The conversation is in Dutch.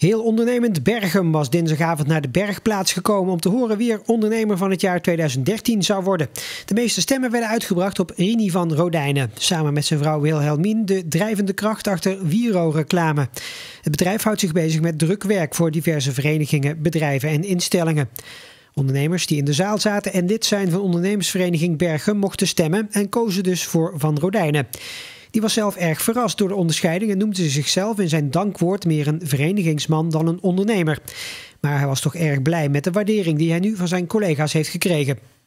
Heel ondernemend Bergen was dinsdagavond naar de bergplaats gekomen om te horen wie er ondernemer van het jaar 2013 zou worden. De meeste stemmen werden uitgebracht op Rini van Rodijnen, samen met zijn vrouw Wilhelmien, de drijvende kracht achter Wiro-reclame. Het bedrijf houdt zich bezig met drukwerk voor diverse verenigingen, bedrijven en instellingen. Ondernemers die in de zaal zaten en dit zijn van ondernemersvereniging Bergen mochten stemmen en kozen dus voor Van Rodijnen. Die was zelf erg verrast door de onderscheiding en noemde zichzelf in zijn dankwoord meer een verenigingsman dan een ondernemer. Maar hij was toch erg blij met de waardering die hij nu van zijn collega's heeft gekregen.